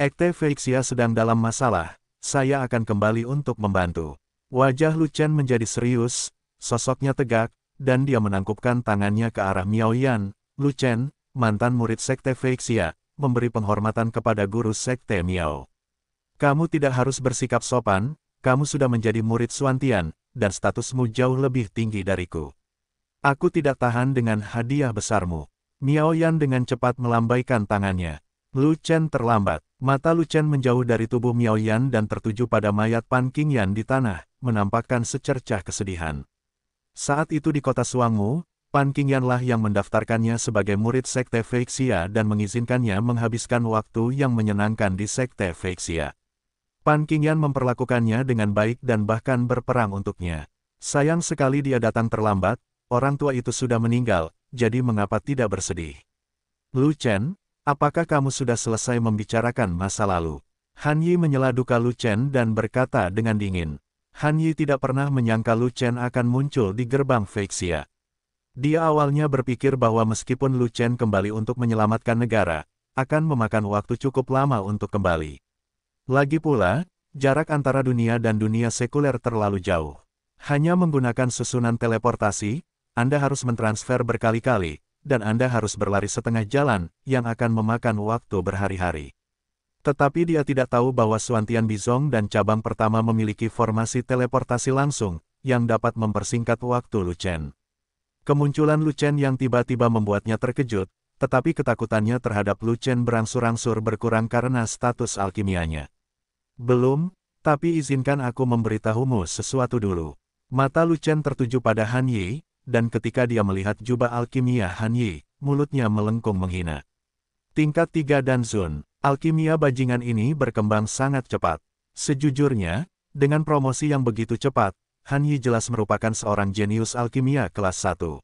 Ekte Feixia sedang dalam masalah, saya akan kembali untuk membantu. Wajah Luchen menjadi serius, sosoknya tegak, dan dia menangkupkan tangannya ke arah Miao Yan. Luchen, mantan murid Sekte Feixia, memberi penghormatan kepada guru Sekte Miao. Kamu tidak harus bersikap sopan, kamu sudah menjadi murid Suantian, dan statusmu jauh lebih tinggi dariku. Aku tidak tahan dengan hadiah besarmu. Miao Yan dengan cepat melambaikan tangannya. Lu Chen terlambat. Mata Lu Chen menjauh dari tubuh Miao Yan dan tertuju pada mayat Pan King Yan di tanah, menampakkan secercah kesedihan. Saat itu di kota Suangmu, Pan King Yanlah yang mendaftarkannya sebagai murid Sekte Feixia dan mengizinkannya menghabiskan waktu yang menyenangkan di Sekte Feixia. Pan King Yan memperlakukannya dengan baik dan bahkan berperang untuknya. Sayang sekali dia datang terlambat, orang tua itu sudah meninggal, jadi mengapa tidak bersedih? Lu Chen, apakah kamu sudah selesai membicarakan masa lalu? Han Yi menyela duka Lu Chen dan berkata dengan dingin. Han Yi tidak pernah menyangka Lu Chen akan muncul di gerbang Feixia. Dia awalnya berpikir bahwa meskipun Lu Chen kembali untuk menyelamatkan negara, akan memakan waktu cukup lama untuk kembali. Lagi pula, jarak antara dunia dan dunia sekuler terlalu jauh. Hanya menggunakan susunan teleportasi, Anda harus mentransfer berkali-kali, dan Anda harus berlari setengah jalan, yang akan memakan waktu berhari-hari. Tetapi dia tidak tahu bahwa Suantian Bizong dan cabang pertama memiliki formasi teleportasi langsung, yang dapat mempersingkat waktu Lucen. Kemunculan Lucen yang tiba-tiba membuatnya terkejut, tetapi ketakutannya terhadap Lucen berangsur-angsur berkurang karena status alkimianya. Belum, tapi izinkan aku memberitahumu sesuatu dulu. Mata Lucen tertuju pada Han Yi, dan ketika dia melihat jubah alkimia Han Yi, mulutnya melengkung menghina. Tingkat 3 dan Zun, alkimia bajingan ini berkembang sangat cepat. Sejujurnya, dengan promosi yang begitu cepat, Han Yi jelas merupakan seorang jenius alkimia kelas 1.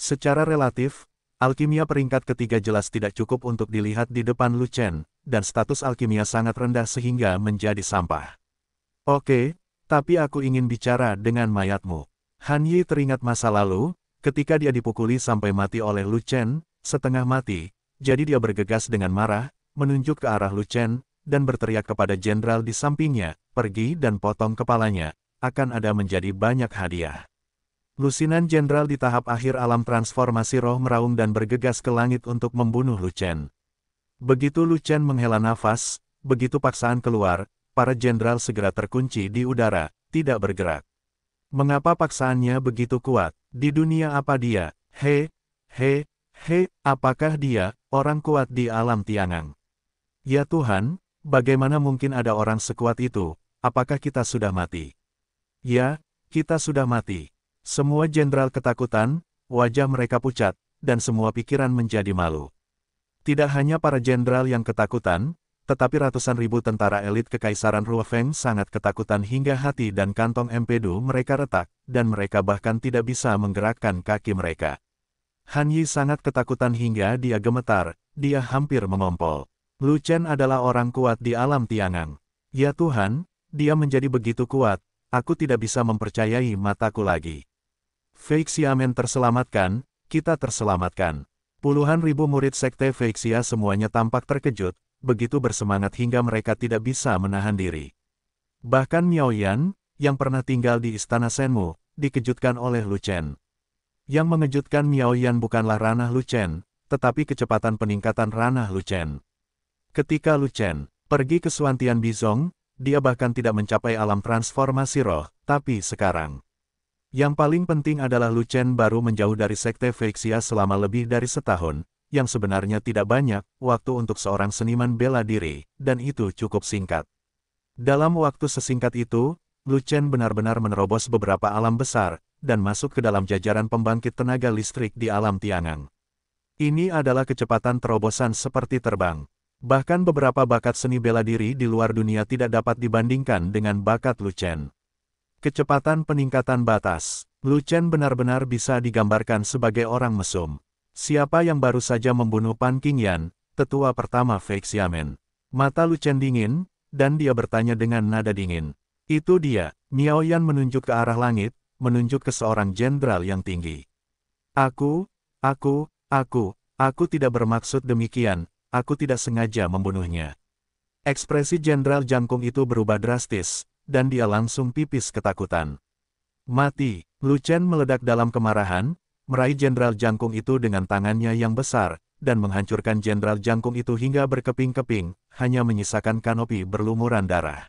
Secara relatif, alkimia peringkat ketiga jelas tidak cukup untuk dilihat di depan Lu Chen, dan status alkimia sangat rendah sehingga menjadi sampah. Oke, tapi aku ingin bicara dengan mayatmu. Han Yi teringat masa lalu, ketika dia dipukuli sampai mati oleh Lu Chen, setengah mati, jadi dia bergegas dengan marah, menunjuk ke arah Lu Chen, dan berteriak kepada jenderal di sampingnya, pergi dan potong kepalanya, akan ada menjadi banyak hadiah. Lusinan jenderal di tahap akhir alam transformasi roh meraung dan bergegas ke langit untuk membunuh Lu Chen. Begitu Lu Chen menghela nafas, begitu paksaan keluar, para jenderal segera terkunci di udara, tidak bergerak. Mengapa paksaannya begitu kuat? Di dunia apa dia? He, he, he, apakah dia, orang kuat di alam tiangang? Ya Tuhan, bagaimana mungkin ada orang sekuat itu? Apakah kita sudah mati? Ya, kita sudah mati. Semua jenderal ketakutan, wajah mereka pucat, dan semua pikiran menjadi malu. Tidak hanya para jenderal yang ketakutan, tetapi ratusan ribu tentara elit Kekaisaran Ruofeng sangat ketakutan hingga hati dan kantong empedu mereka retak, dan mereka bahkan tidak bisa menggerakkan kaki mereka. Han Yi sangat ketakutan hingga dia gemetar, dia hampir mengompol. Lu Chen adalah orang kuat di alam Tiangang. Ya Tuhan, dia menjadi begitu kuat, aku tidak bisa mempercayai mataku lagi. Feixiamen terselamatkan, kita terselamatkan. Puluhan ribu murid sekte Feixia semuanya tampak terkejut, begitu bersemangat hingga mereka tidak bisa menahan diri. Bahkan Miao Yan, yang pernah tinggal di istana Senmu, dikejutkan oleh Lu Chen. Yang mengejutkan Miao Yan bukanlah ranah Lu Chen, tetapi kecepatan peningkatan ranah Lu Chen. Ketika Lu Chen pergi ke Suantian Bizong, dia bahkan tidak mencapai alam transformasi roh, tapi sekarang. Yang paling penting adalah Lu Chen baru menjauh dari Sekte Feixia selama lebih dari setahun, yang sebenarnya tidak banyak, waktu untuk seorang seniman bela diri, dan itu cukup singkat. Dalam waktu sesingkat itu, Lu Chen benar-benar menerobos beberapa alam besar, dan masuk ke dalam jajaran pembangkit tenaga listrik di alam Tiangang. Ini adalah kecepatan terobosan seperti terbang. Bahkan beberapa bakat seni bela diri di luar dunia tidak dapat dibandingkan dengan bakat Lu Chen. Kecepatan peningkatan batas, Lu Chen benar-benar bisa digambarkan sebagai orang mesum. Siapa yang baru saja membunuh Pan Qingyan, tetua pertama Fei Xiamen? Mata Lucen dingin, dan dia bertanya dengan nada dingin. Itu dia, Miao Yan menunjuk ke arah langit, menunjuk ke seorang jenderal yang tinggi. Aku, aku, aku, aku tidak bermaksud demikian, aku tidak sengaja membunuhnya. Ekspresi jenderal jangkung itu berubah drastis, dan dia langsung pipis ketakutan. Mati, Lu Chen meledak dalam kemarahan, meraih Jenderal Jangkung itu dengan tangannya yang besar, dan menghancurkan Jenderal Jangkung itu hingga berkeping-keping, hanya menyisakan kanopi berlumuran darah.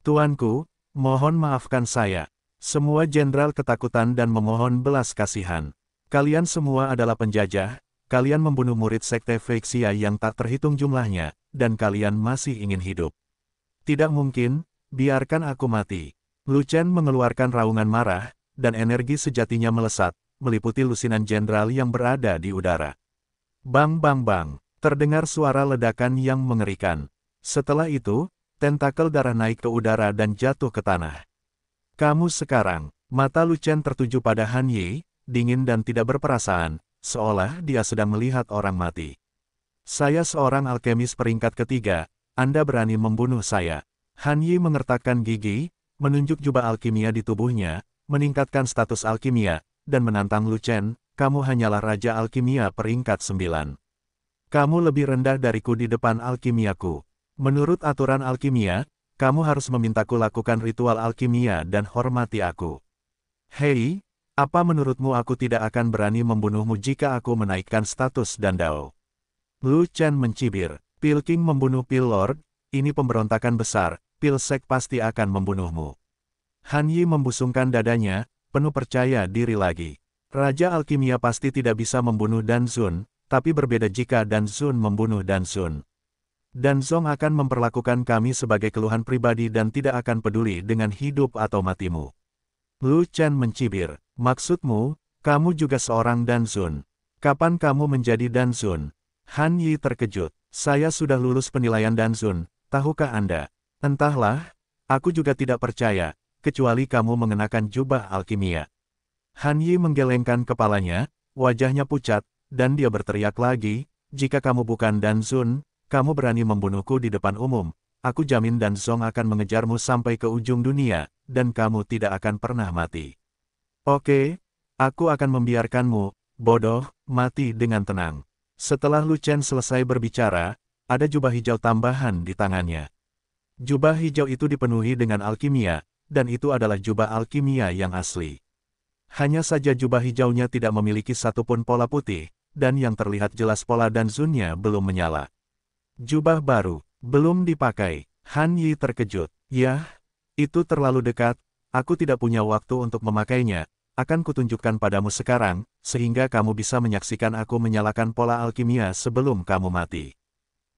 Tuanku, mohon maafkan saya. Semua jenderal ketakutan dan memohon belas kasihan. Kalian semua adalah penjajah, kalian membunuh murid sekte Feixia yang tak terhitung jumlahnya, dan kalian masih ingin hidup. Tidak mungkin, biarkan aku mati. Lu Chen mengeluarkan raungan marah, dan energi sejatinya melesat, meliputi lusinan jenderal yang berada di udara. Bang bang bang, terdengar suara ledakan yang mengerikan. Setelah itu, tentakel darah naik ke udara dan jatuh ke tanah. Kamu sekarang, mata Lucen tertuju pada Han Yi, dingin dan tidak berperasaan, seolah dia sedang melihat orang mati. Saya seorang alkemis peringkat ketiga, Anda berani membunuh saya. Han Yi mengertakkan gigi, menunjuk jubah alkimia di tubuhnya, meningkatkan status alkimia, dan menantang Lu Chen, kamu hanyalah Raja Alkimia peringkat sembilan. Kamu lebih rendah dariku di depan alkimiaku. Menurut aturan alkimia, kamu harus memintaku lakukan ritual alkimia dan hormati aku. Hei, apa menurutmu aku tidak akan berani membunuhmu jika aku menaikkan status dan dao? Lu Chen mencibir, Pil King membunuh Pil Lord, ini pemberontakan besar, Pil Sek pasti akan membunuhmu. Han Yi membusungkan dadanya, penuh percaya diri lagi. Raja Alkimia pasti tidak bisa membunuh Dan Zun, tapi berbeda jika Dan Zun membunuh Dan Zun. Dan Zong akan memperlakukan kami sebagai keluhan pribadi dan tidak akan peduli dengan hidup atau matimu. Lu Chen mencibir, maksudmu, kamu juga seorang Dan Zun. Kapan kamu menjadi Dan Zun? Han Yi terkejut. Saya sudah lulus penilaian Dan Zun, tahukah Anda? Entahlah, aku juga tidak percaya, kecuali kamu mengenakan jubah alkimia. Han Yi menggelengkan kepalanya, wajahnya pucat, dan dia berteriak lagi, jika kamu bukan Dan Zun, kamu berani membunuhku di depan umum, aku jamin Dan Song akan mengejarmu sampai ke ujung dunia, dan kamu tidak akan pernah mati. Oke, aku akan membiarkanmu, bodoh, mati dengan tenang. Setelah Lu Chen selesai berbicara, ada jubah hijau tambahan di tangannya. Jubah hijau itu dipenuhi dengan alkimia, dan itu adalah jubah alkimia yang asli. Hanya saja jubah hijaunya tidak memiliki satupun pola putih, dan yang terlihat jelas pola dan zunnya belum menyala. Jubah baru, belum dipakai, Han Yi terkejut. Yah, itu terlalu dekat, aku tidak punya waktu untuk memakainya, akan kutunjukkan padamu sekarang, sehingga kamu bisa menyaksikan aku menyalakan pola alkimia sebelum kamu mati.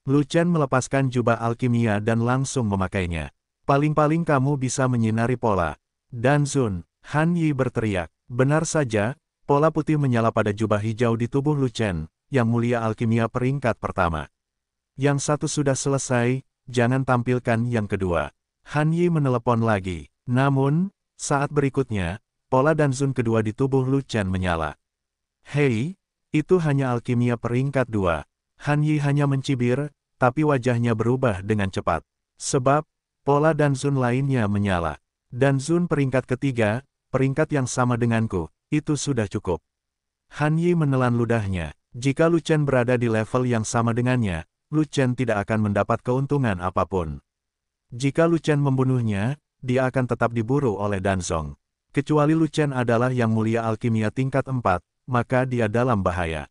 Lu Chen melepaskan jubah alkimia dan langsung memakainya. Paling-paling kamu bisa menyinari pola. Dan Zun, Han Yi berteriak. Benar saja, pola putih menyala pada jubah hijau di tubuh Lu Chen, yang mulia alkimia peringkat pertama. Yang satu sudah selesai, jangan tampilkan yang kedua. Han Yi menelepon lagi. Namun, saat berikutnya, pola dan Zun kedua di tubuh Lu Chen menyala. Hei, itu hanya alkimia peringkat dua. Han Yi hanya mencibir, tapi wajahnya berubah dengan cepat. Sebab, Pola dan Zun lainnya menyala. Dan Zun peringkat ketiga, peringkat yang sama denganku, itu sudah cukup. Han Yi menelan ludahnya. Jika Lu Chen berada di level yang sama dengannya, Lu Chen tidak akan mendapat keuntungan apapun. Jika Lu Chen membunuhnya, dia akan tetap diburu oleh Dan Danzong. Kecuali Lu Chen adalah yang mulia alkimia tingkat 4, maka dia dalam bahaya.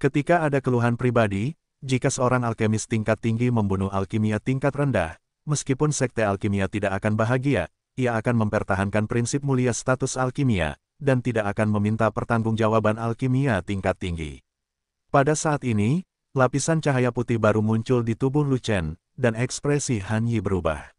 Ketika ada keluhan pribadi, jika seorang alkemis tingkat tinggi membunuh alkimia tingkat rendah, meskipun sekte alkimia tidak akan bahagia, ia akan mempertahankan prinsip mulia status alkimia, dan tidak akan meminta pertanggungjawaban alkimia tingkat tinggi. Pada saat ini, lapisan cahaya putih baru muncul di tubuh Lucen, dan ekspresi Han Yi berubah.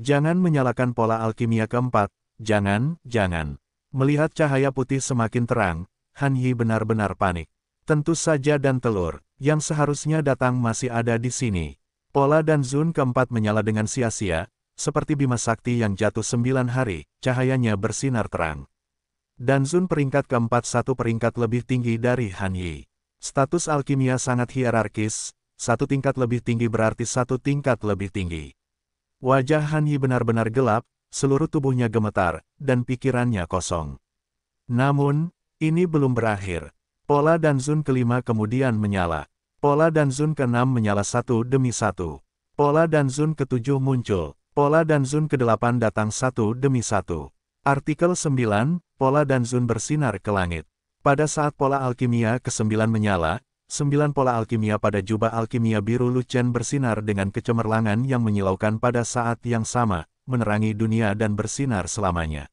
Jangan menyalakan pola alkimia keempat, jangan, jangan. Melihat cahaya putih semakin terang, Han Yi benar-benar panik. Tentu saja dan telur, yang seharusnya datang masih ada di sini. Pola dan Zun keempat menyala dengan sia-sia, seperti bima sakti yang jatuh sembilan hari, cahayanya bersinar terang. Dan Zun peringkat keempat satu peringkat lebih tinggi dari Han Yi. Status alkimia sangat hierarkis, satu tingkat lebih tinggi berarti satu tingkat lebih tinggi. Wajah Han Yi benar-benar gelap, seluruh tubuhnya gemetar, dan pikirannya kosong. Namun, ini belum berakhir. Pola dan Zun kelima kemudian menyala, Pola dan zun ke-6 menyala satu demi satu. Pola dan zun ke-7 muncul. Pola dan zun ke-8 datang satu demi satu. Artikel 9, pola dan zun bersinar ke langit. Pada saat pola alkimia ke-9 menyala, sembilan pola alkimia pada jubah alkimia biru Lucen bersinar dengan kecemerlangan yang menyilaukan pada saat yang sama, menerangi dunia dan bersinar selamanya.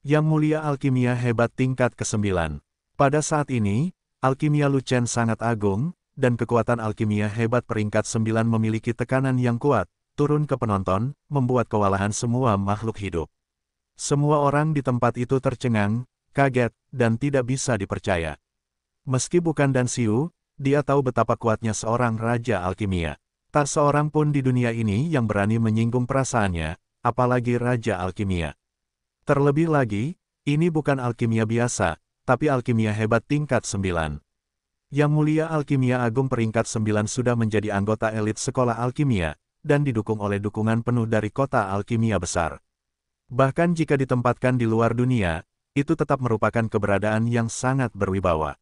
Yang mulia alkimia hebat tingkat ke-9. Pada saat ini, alkimia Lucen sangat agung, dan kekuatan alkimia hebat peringkat 9 memiliki tekanan yang kuat, turun ke penonton, membuat kewalahan semua makhluk hidup. Semua orang di tempat itu tercengang, kaget, dan tidak bisa dipercaya. Meski bukan dan siu, dia tahu betapa kuatnya seorang Raja Alkimia. Tak seorang pun di dunia ini yang berani menyinggung perasaannya, apalagi Raja Alkimia. Terlebih lagi, ini bukan alkimia biasa, tapi alkimia hebat tingkat 9. Yang Mulia Alkimia Agung peringkat 9 sudah menjadi anggota elit Sekolah Alkimia, dan didukung oleh dukungan penuh dari kota Alkimia Besar. Bahkan jika ditempatkan di luar dunia, itu tetap merupakan keberadaan yang sangat berwibawa.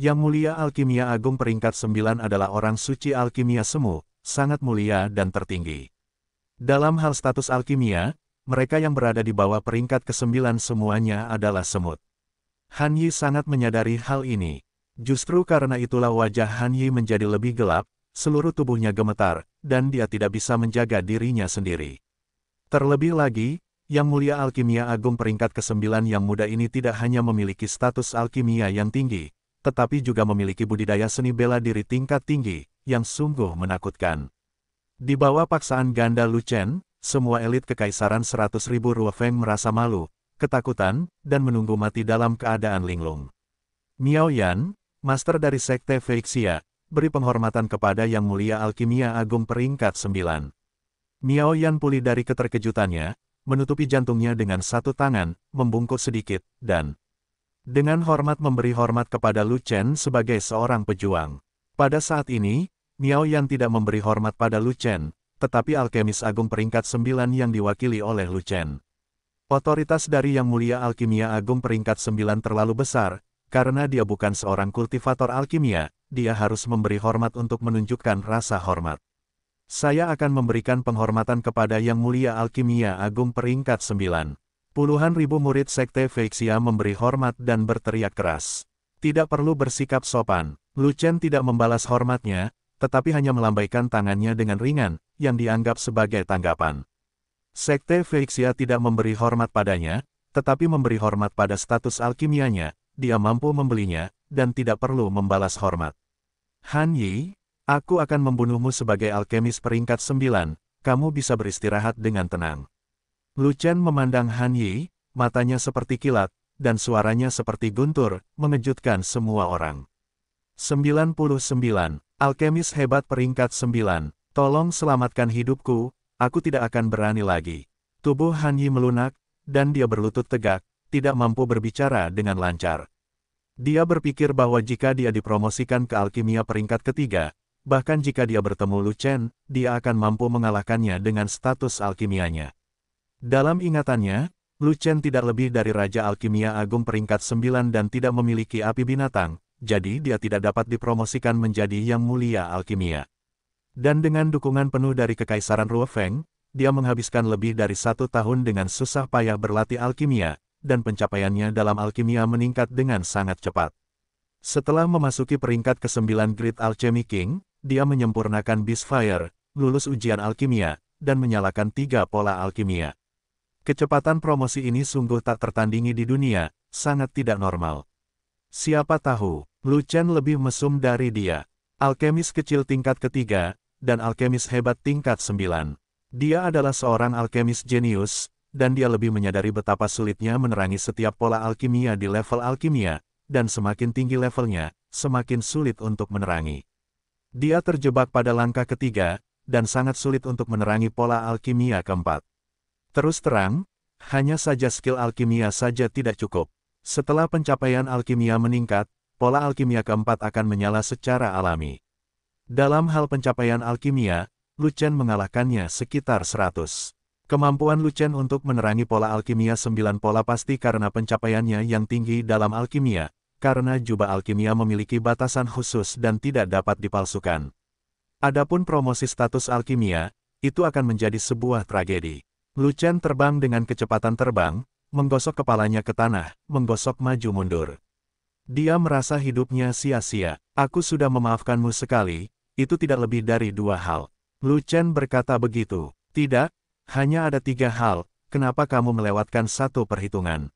Yang Mulia Alkimia Agung peringkat 9 adalah orang suci alkimia semu, sangat mulia dan tertinggi. Dalam hal status alkimia, mereka yang berada di bawah peringkat ke-9 semuanya adalah semut. Han Yi sangat menyadari hal ini. Justru karena itulah wajah Han Yi menjadi lebih gelap, seluruh tubuhnya gemetar, dan dia tidak bisa menjaga dirinya sendiri. Terlebih lagi, Yang Mulia Alkimia Agung peringkat ke-9 yang muda ini tidak hanya memiliki status alkimia yang tinggi, tetapi juga memiliki budidaya seni bela diri tingkat tinggi, yang sungguh menakutkan. Di bawah paksaan ganda Lu Chen, semua elit kekaisaran 100.000 Ruofeng merasa malu, ketakutan, dan menunggu mati dalam keadaan linglung. Miao Yan, Master dari Sekte Feixia, beri penghormatan kepada Yang Mulia Alkimia Agung peringkat 9. Miao Yan pulih dari keterkejutannya, menutupi jantungnya dengan satu tangan, membungkuk sedikit, dan dengan hormat memberi hormat kepada Lu Chen sebagai seorang pejuang. Pada saat ini, Miao Yan tidak memberi hormat pada Lu Chen, tetapi alkemis agung peringkat 9 yang diwakili oleh Lu Chen. Otoritas dari Yang Mulia Alkimia Agung peringkat 9 terlalu besar, karena dia bukan seorang kultivator alkimia, dia harus memberi hormat untuk menunjukkan rasa hormat. Saya akan memberikan penghormatan kepada Yang Mulia Alkimia Agung peringkat 9. Puluhan ribu murid Sekte Feixia memberi hormat dan berteriak keras. Tidak perlu bersikap sopan. Lucen tidak membalas hormatnya, tetapi hanya melambaikan tangannya dengan ringan, yang dianggap sebagai tanggapan. Sekte Feixia tidak memberi hormat padanya, tetapi memberi hormat pada status alkimianya, dia mampu membelinya, dan tidak perlu membalas hormat. Han Yi, aku akan membunuhmu sebagai alkemis peringkat sembilan, kamu bisa beristirahat dengan tenang. Lu Chen memandang Han Yi, matanya seperti kilat, dan suaranya seperti guntur, mengejutkan semua orang. 99. Alkemis hebat peringkat 9, tolong selamatkan hidupku, aku tidak akan berani lagi. Tubuh Han Yi melunak, dan dia berlutut tegak, tidak mampu berbicara dengan lancar. Dia berpikir bahwa jika dia dipromosikan ke alkimia peringkat ketiga, bahkan jika dia bertemu Lu Chen, dia akan mampu mengalahkannya dengan status alkimianya. Dalam ingatannya, Lu Chen tidak lebih dari Raja Alkimia Agung peringkat sembilan dan tidak memiliki api binatang, jadi dia tidak dapat dipromosikan menjadi Yang Mulia Alkimia. Dan dengan dukungan penuh dari Kekaisaran Ruofeng, dia menghabiskan lebih dari satu tahun dengan susah payah berlatih alkimia, dan pencapaiannya dalam alkimia meningkat dengan sangat cepat. Setelah memasuki peringkat ke-9 Great Alchemy King, dia menyempurnakan Beastfire, lulus ujian alkimia, dan menyalakan tiga pola alkimia. Kecepatan promosi ini sungguh tak tertandingi di dunia, sangat tidak normal. Siapa tahu, Lu Chen lebih mesum dari dia. Alkemis kecil tingkat ketiga, dan alkemis hebat tingkat sembilan. Dia adalah seorang alkemis jenius, dan dia lebih menyadari betapa sulitnya menerangi setiap pola alkimia di level alkimia, dan semakin tinggi levelnya, semakin sulit untuk menerangi. Dia terjebak pada langkah ketiga, dan sangat sulit untuk menerangi pola alkimia keempat. Terus terang, hanya saja skill alkimia saja tidak cukup. Setelah pencapaian alkimia meningkat, pola alkimia keempat akan menyala secara alami. Dalam hal pencapaian alkimia, Lucen mengalahkannya sekitar 100. Kemampuan Lucen untuk menerangi pola alkimia sembilan pola pasti karena pencapaiannya yang tinggi dalam alkimia, karena jubah alkimia memiliki batasan khusus dan tidak dapat dipalsukan. Adapun promosi status alkimia, itu akan menjadi sebuah tragedi. Lucen terbang dengan kecepatan terbang, menggosok kepalanya ke tanah, menggosok maju mundur. Dia merasa hidupnya sia-sia. Aku sudah memaafkanmu sekali, itu tidak lebih dari dua hal. Lucen berkata begitu. Tidak, hanya ada tiga hal, kenapa kamu melewatkan satu perhitungan?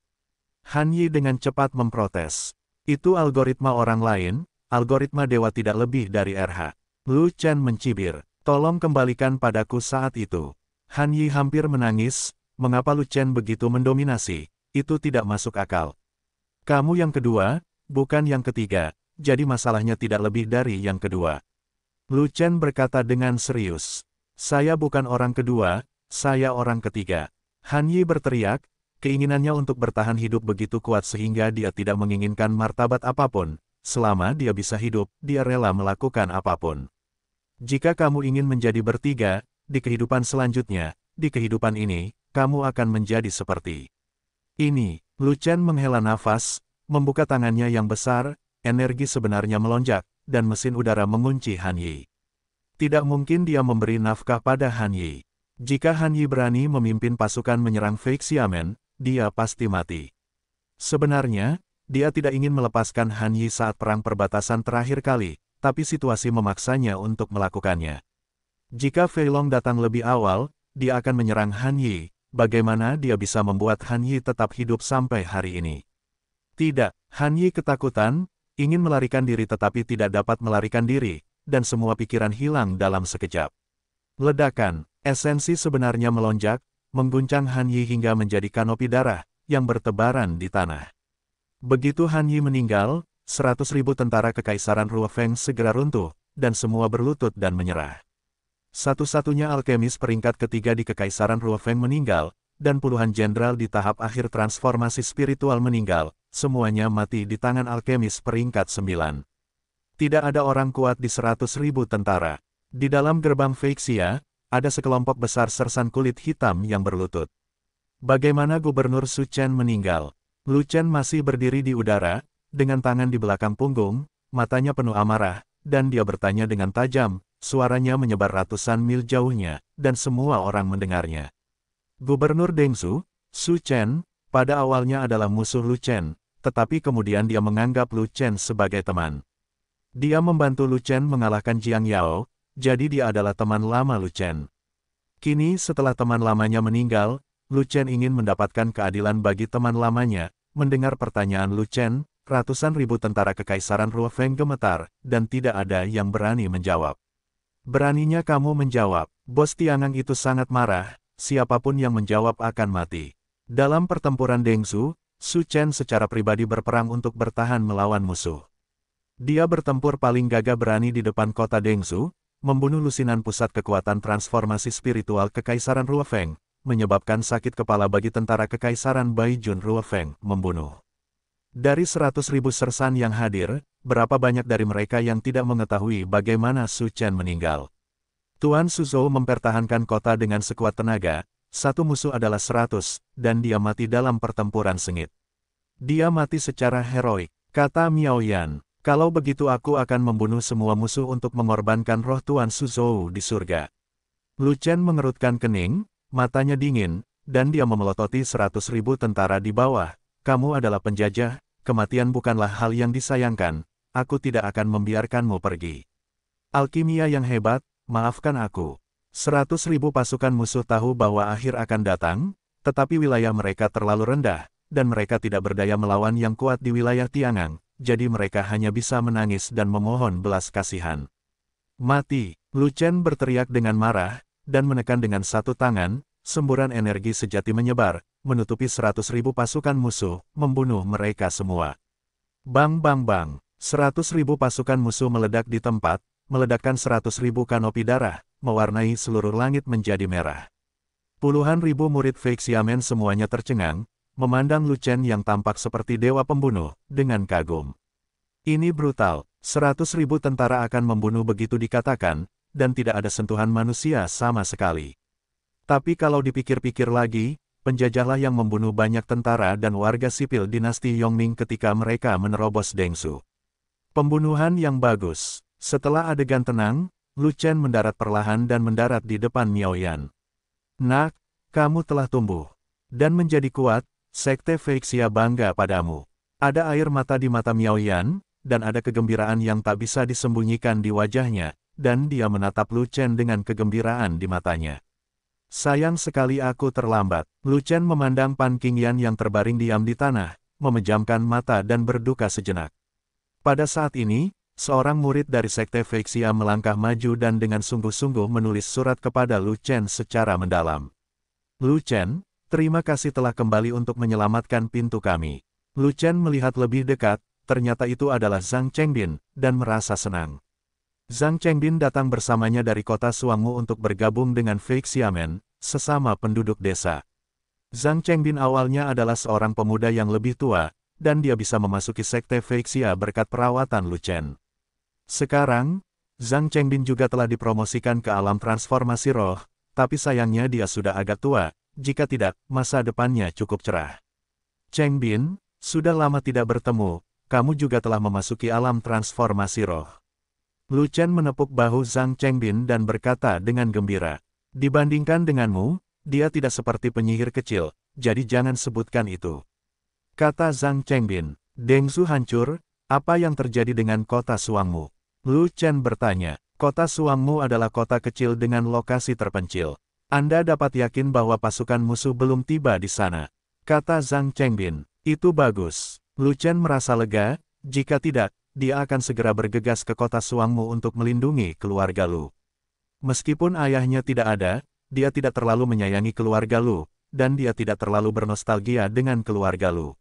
Han Yi dengan cepat memprotes. Itu algoritma orang lain, algoritma dewa tidak lebih dari RH. Lu Chen mencibir, tolong kembalikan padaku saat itu. Han Yi hampir menangis, mengapa Lu Chen begitu mendominasi, itu tidak masuk akal. Kamu yang kedua, bukan yang ketiga, jadi masalahnya tidak lebih dari yang kedua. Lu Chen berkata dengan serius. Saya bukan orang kedua, saya orang ketiga. Han Yi berteriak, keinginannya untuk bertahan hidup begitu kuat sehingga dia tidak menginginkan martabat apapun, selama dia bisa hidup, dia rela melakukan apapun. Jika kamu ingin menjadi bertiga, di kehidupan selanjutnya, di kehidupan ini, kamu akan menjadi seperti ini. Lu Chen menghela nafas, membuka tangannya yang besar, energi sebenarnya melonjak, dan mesin udara mengunci Han Yi. Tidak mungkin dia memberi nafkah pada Han Yi. Jika Han Yi berani memimpin pasukan menyerang Fei Xiamen, dia pasti mati. Sebenarnya, dia tidak ingin melepaskan Han Yi saat perang perbatasan terakhir kali, tapi situasi memaksanya untuk melakukannya. Jika Fei Long datang lebih awal, dia akan menyerang Han Yi, bagaimana dia bisa membuat Han Yi tetap hidup sampai hari ini. Tidak, Han Yi ketakutan, ingin melarikan diri tetapi tidak dapat melarikan diri, dan semua pikiran hilang dalam sekejap. Ledakan, Esensi sebenarnya melonjak, mengguncang Han Yi hingga menjadi kanopi darah, yang bertebaran di tanah. Begitu Han Yi meninggal, seratus ribu tentara kekaisaran Ruofeng segera runtuh, dan semua berlutut dan menyerah. Satu-satunya alkemis peringkat ketiga di kekaisaran Ruofeng meninggal, dan puluhan jenderal di tahap akhir transformasi spiritual meninggal, semuanya mati di tangan alkemis peringkat sembilan. Tidak ada orang kuat di seratus ribu tentara. Di dalam gerbang Feixia, ada sekelompok besar sersan kulit hitam yang berlutut. Bagaimana Gubernur Su Chen meninggal? Lu Chen masih berdiri di udara, dengan tangan di belakang punggung, matanya penuh amarah, dan dia bertanya dengan tajam, suaranya menyebar ratusan mil jauhnya, dan semua orang mendengarnya. Gubernur Deng Su, Su Chen, pada awalnya adalah musuh Lu Chen, tetapi kemudian dia menganggap Lu Chen sebagai teman. Dia membantu Lu Chen mengalahkan Jiang Yao, jadi dia adalah teman lama Lu Chen. Kini setelah teman lamanya meninggal, Lu Chen ingin mendapatkan keadilan bagi teman lamanya. Mendengar pertanyaan Lu Chen, ratusan ribu tentara kekaisaran Feng gemetar, dan tidak ada yang berani menjawab. Beraninya kamu menjawab, bos Tiangang itu sangat marah, siapapun yang menjawab akan mati. Dalam pertempuran Dengsu, Su Chen secara pribadi berperang untuk bertahan melawan musuh. Dia bertempur paling gagah berani di depan kota Dengsu, membunuh lusinan pusat kekuatan transformasi spiritual Kekaisaran Ruofeng, menyebabkan sakit kepala bagi tentara Kekaisaran Bai Jun Ruofeng, membunuh. Dari seratus ribu sersan yang hadir, berapa banyak dari mereka yang tidak mengetahui bagaimana Su Chen meninggal. Tuan Suzhou mempertahankan kota dengan sekuat tenaga, satu musuh adalah seratus, dan dia mati dalam pertempuran sengit. Dia mati secara heroik, kata Miao Yan. Kalau begitu aku akan membunuh semua musuh untuk mengorbankan roh Tuan Suzhou di surga. Lu Chen mengerutkan kening, matanya dingin, dan dia memelototi seratus ribu tentara di bawah. Kamu adalah penjajah, kematian bukanlah hal yang disayangkan, aku tidak akan membiarkanmu pergi. Alkimia yang hebat, maafkan aku. Seratus ribu pasukan musuh tahu bahwa akhir akan datang, tetapi wilayah mereka terlalu rendah, dan mereka tidak berdaya melawan yang kuat di wilayah Tiangang jadi mereka hanya bisa menangis dan memohon belas kasihan. Mati, Lu Chen berteriak dengan marah, dan menekan dengan satu tangan, semburan energi sejati menyebar, menutupi seratus ribu pasukan musuh, membunuh mereka semua. Bang bang bang, seratus ribu pasukan musuh meledak di tempat, meledakkan seratus ribu kanopi darah, mewarnai seluruh langit menjadi merah. Puluhan ribu murid Feixiamen semuanya tercengang, memandang Lucen yang tampak seperti dewa pembunuh, dengan kagum. Ini brutal, seratus ribu tentara akan membunuh begitu dikatakan, dan tidak ada sentuhan manusia sama sekali. Tapi kalau dipikir-pikir lagi, penjajahlah yang membunuh banyak tentara dan warga sipil dinasti Yongming ketika mereka menerobos Dengsu. Pembunuhan yang bagus. Setelah adegan tenang, Lu mendarat perlahan dan mendarat di depan Miao Yan. Nak, kamu telah tumbuh dan menjadi kuat, Sekte Feixia bangga padamu. Ada air mata di mata Miao Yan, dan ada kegembiraan yang tak bisa disembunyikan di wajahnya, dan dia menatap Lu Chen dengan kegembiraan di matanya. Sayang sekali aku terlambat. Lu Chen memandang Pan Yan yang terbaring diam di tanah, memejamkan mata dan berduka sejenak. Pada saat ini, seorang murid dari Sekte Feixia melangkah maju dan dengan sungguh-sungguh menulis surat kepada Lu Chen secara mendalam. Lu Chen, Terima kasih telah kembali untuk menyelamatkan pintu kami. Lu Chen melihat lebih dekat, ternyata itu adalah Zhang Chengbin, dan merasa senang. Zhang Chengbin datang bersamanya dari kota Suangmu untuk bergabung dengan Fei Xiamen, sesama penduduk desa. Zhang Chengbin awalnya adalah seorang pemuda yang lebih tua, dan dia bisa memasuki sekte Feixia berkat perawatan Lu Chen. Sekarang, Zhang Chengbin juga telah dipromosikan ke alam transformasi roh, tapi sayangnya dia sudah agak tua, jika tidak, masa depannya cukup cerah. Cheng Bin, sudah lama tidak bertemu, kamu juga telah memasuki alam transformasi roh. Lu Chen menepuk bahu Zhang Cheng Bin dan berkata dengan gembira, Dibandingkan denganmu, dia tidak seperti penyihir kecil, jadi jangan sebutkan itu. Kata Zhang Cheng Bin, Deng Su hancur, apa yang terjadi dengan kota suangmu? Lu Chen bertanya, kota suangmu adalah kota kecil dengan lokasi terpencil. Anda dapat yakin bahwa pasukan musuh belum tiba di sana. Kata Zhang Chengbin. Itu bagus. Lu Chen merasa lega, jika tidak, dia akan segera bergegas ke kota suangmu untuk melindungi keluarga Lu. Meskipun ayahnya tidak ada, dia tidak terlalu menyayangi keluarga Lu, dan dia tidak terlalu bernostalgia dengan keluarga Lu.